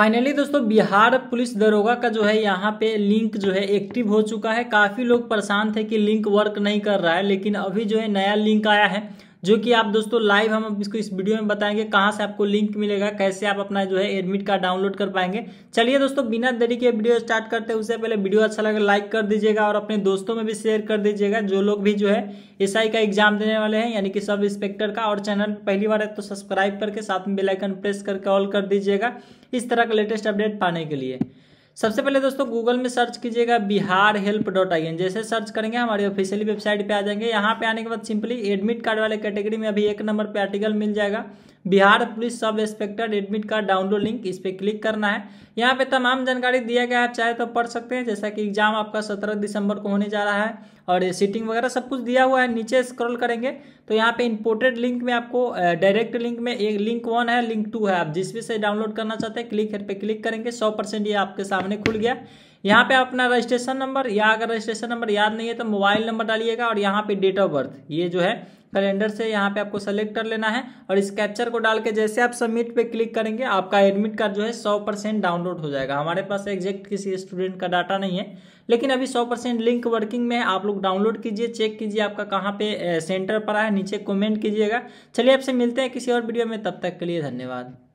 finally दोस्तों Bihar police दरोगा का जो है यहाँ पे लिंक जो है एक्टिव हो चुका है काफ़ी लोग परेशान थे कि लिंक वर्क नहीं कर रहा है लेकिन अभी जो है नया लिंक आया है जो कि आप दोस्तों लाइव हम इसको इस वीडियो में बताएंगे कहाँ से आपको लिंक मिलेगा कैसे आप अपना जो है एडमिट कार्ड डाउनलोड कर पाएंगे चलिए दोस्तों बिना देरी के वीडियो स्टार्ट करते हैं उससे पहले वीडियो अच्छा लगे लाइक कर दीजिएगा और अपने दोस्तों में भी शेयर कर दीजिएगा जो लोग भी जो है एस का एग्जाम देने वाले हैं यानी कि सब इंस्पेक्टर का और चैनल पहली बार है तो सब्सक्राइब करके साथ में बेलाइकन प्रेस करके ऑल कर दीजिएगा इस तरह का लेटेस्ट अपडेट पाने के लिए सबसे पहले दोस्तों गूगल में सर्च कीजिएगा Bihar help dot I N जैसे सर्च करेंगे हमारी ऑफिशियली वेबसाइट पे आ जाएंगे यहाँ पे आने के बाद सिंपली एडमिट कार्ड वाले कैटेगरी में अभी एक नंबर पे आर्टिकल मिल जाएगा Bihar police sub inspector admit card download link इस पर क्लिक करना है यहाँ पे तमाम जानकारी दिया गया है आप चाहे तो पढ़ सकते हैं जैसा कि एग्जाम आपका सत्रह दिसंबर को होने जा रहा है और सीटिंग वगैरह सब कुछ दिया हुआ है नीचे स्क्रॉल करेंगे तो यहाँ पे इंपोर्टेड लिंक में आपको डायरेक्ट लिंक में एक लिंक वन है लिंक टू है आप जिस भी से डाउनलोड करना चाहते हैं क्लिक पे क्लिक करेंगे सौ परसेंट ये आपके सामने खुल गया यहाँ पे अपना रजिस्ट्रेशन नंबर या अगर रजिस्ट्रेशन नंबर याद नहीं है तो मोबाइल नंबर डालिएगा और यहाँ पे डेट ऑफ बर्थ ये जो है कैलेंडर से यहाँ पे आपको सेलेक्ट कर लेना है और इस कैप्चर को डाल के जैसे आप सबमिट पे क्लिक करेंगे आपका एडमिट कार्ड जो है सौ परसेंट डाउनलोड हो जाएगा हमारे पास एग्जैक्ट किसी स्टूडेंट का डाटा नहीं है लेकिन अभी सौ परसेंट लिंक वर्किंग में है आप लोग डाउनलोड कीजिए चेक कीजिए आपका कहाँ पे सेंटर पर आया नीचे कॉमेंट कीजिएगा चलिए आपसे मिलते हैं किसी और वीडियो में तब तक के लिए धन्यवाद